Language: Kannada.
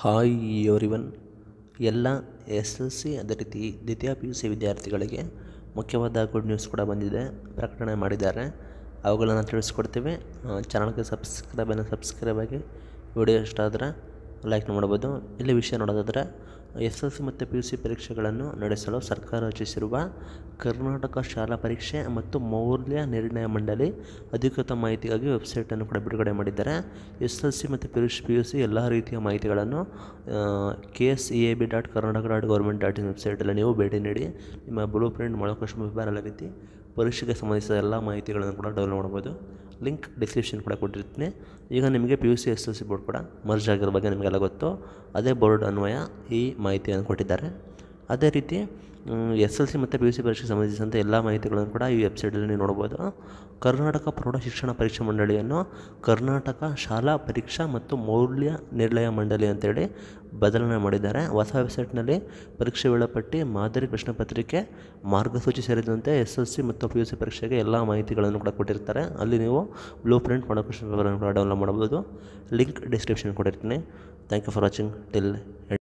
ಹಾಯ್ ಯೋರಿವನ್ ಎಲ್ಲ ಎಸ್ ಎಲ್ ಸಿ ಅದೇ ರೀತಿ ದ್ವಿತೀಯ ಪಿ ಯು ಸಿ ವಿದ್ಯಾರ್ಥಿಗಳಿಗೆ ಮುಖ್ಯವಾದ ಗುಡ್ ನ್ಯೂಸ್ ಕೂಡ ಬಂದಿದೆ ಪ್ರಕಟಣೆ ಮಾಡಿದ್ದಾರೆ ಅವುಗಳನ್ನು ತಿಳಿಸ್ಕೊಡ್ತೀವಿ ಚಾನಲ್ಗೆ ಸಬ್ಸ್ಕ್ರೈಬನ್ನು ಸಬ್ಸ್ಕ್ರೈಬ್ ಆಗಿ ವಿಡಿಯೋ ಇಷ್ಟ ಆದರೆ ಲೈಕ್ ಮಾಡ್ಬೋದು ಇಲ್ಲಿ ವಿಷಯ ನೋಡೋದಾದರೆ ಎಸ್ ಎಲ್ ಸಿ ಮತ್ತು ಪಿ ಯು ಸಿ ಪರೀಕ್ಷೆಗಳನ್ನು ನಡೆಸಲು ಸರ್ಕಾರ ರಚಿಸಿರುವ ಕರ್ನಾಟಕ ಶಾಲಾ ಪರೀಕ್ಷೆ ಮತ್ತು ಮೌಲ್ಯ ನಿರ್ಣಯ ಮಂಡಳಿ ಅಧಿಕೃತ ಮಾಹಿತಿಗಾಗಿ ವೆಬ್ಸೈಟನ್ನು ಕೂಡ ಬಿಡುಗಡೆ ಮಾಡಿದ್ದಾರೆ ಎಸ್ ಎಲ್ ಸಿ ಮತ್ತು P U P U C ಎಲ್ಲ ರೀತಿಯ ಮಾಹಿತಿಗಳನ್ನು K S E A B dot Karnataka dot government dot in ವೆಬ್ಸೈಟಲ್ಲಿ ನೀವು ಭೇಟಿ ನೀಡಿ ನಿಮ್ಮ ಬ್ಲೂ ಪ್ರಿಂಟ್ ಮೊಳಕಷ್ಟು ವಿಭಾರ ರೀತಿ ಪರೀಕ್ಷೆಗೆ ಸಂಬಂಧಿಸಿದ ಎಲ್ಲ ಮಾಹಿತಿಗಳನ್ನು ಕೂಡ ಡೌನ್ಲೋಡ್ ಮಾಡ್ಬೋದು ಲಿಂಕ್ ಡಿಸ್ಕ್ರಿಪ್ಷನ್ ಕೂಡ ಕೊಟ್ಟಿರ್ತೀನಿ ಈಗ ನಿಮಗೆ P U C S L C board ಕೂಡ ಮರ್ಜ್ ಆಗಿರೋ ಬಗ್ಗೆ ನಿಮಗೆಲ್ಲ ಗೊತ್ತು ಅದೇ ಬೋರ್ಡ್ ಅನ್ವಯ ಈ ಮಾಹಿತಿಯನ್ನು ಕೊಟ್ಟಿದ್ದಾರೆ ಅದೇ ರೀತಿ ಎಸ್ ಎಲ್ ಸಿ ಮತ್ತು ಪಿ ಯು ಸಿ ಪರೀಕ್ಷೆಗೆ ಸಂಬಂಧಿಸಿದಂತೆ ಎಲ್ಲ ಮಾಹಿತಿಗಳನ್ನು ಕೂಡ ಈ ವೆಬ್ಸೈಟಲ್ಲಿ ನೋಡ್ಬೋದು ಕರ್ನಾಟಕ ಪ್ರೌಢ ಶಿಕ್ಷಣ ಪರೀಕ್ಷಾ ಮಂಡಳಿಯನ್ನು ಕರ್ನಾಟಕ ಶಾಲಾ ಪರೀಕ್ಷಾ ಮತ್ತು ಮೌಲ್ಯ ನಿರ್ಣಯ ಮಂಡಳಿ ಅಂತೇಳಿ ಬದಲಾವಣೆ ಮಾಡಿದ್ದಾರೆ ಹೊಸ ವೆಬ್ಸೈಟ್ನಲ್ಲಿ ಪರೀಕ್ಷೆ ವೇಳಾಪಟ್ಟಿ ಮಾದರಿ ಪ್ರಶ್ನೆ ಪತ್ರಿಕೆ ಮಾರ್ಗಸೂಚಿ ಸೇರಿದಂತೆ ಎಸ್ ಎಲ್ ಸಿ ಮತ್ತು ಪಿ ಯು ಸಿ ಪರೀಕ್ಷೆಗೆ ಎಲ್ಲ ಮಾಹಿತಿಗಳನ್ನು ಕೂಡ ಕೊಟ್ಟಿರ್ತಾರೆ ಅಲ್ಲಿ ನೀವು ಬ್ಲೂ ಪ್ರಿಂಟ್ ಮಾಡೋ ಪ್ರಶ್ನೆಗಳನ್ನು ಕೂಡ ಡೌನ್ಲೋಡ್ ಮಾಡ್ಬೋದು ಲಿಂಕ್ ಡಿಸ್ಕ್ರಿಪ್ಷನ್ ಕೊಟ್ಟಿರ್ತೀನಿ thank you for watching till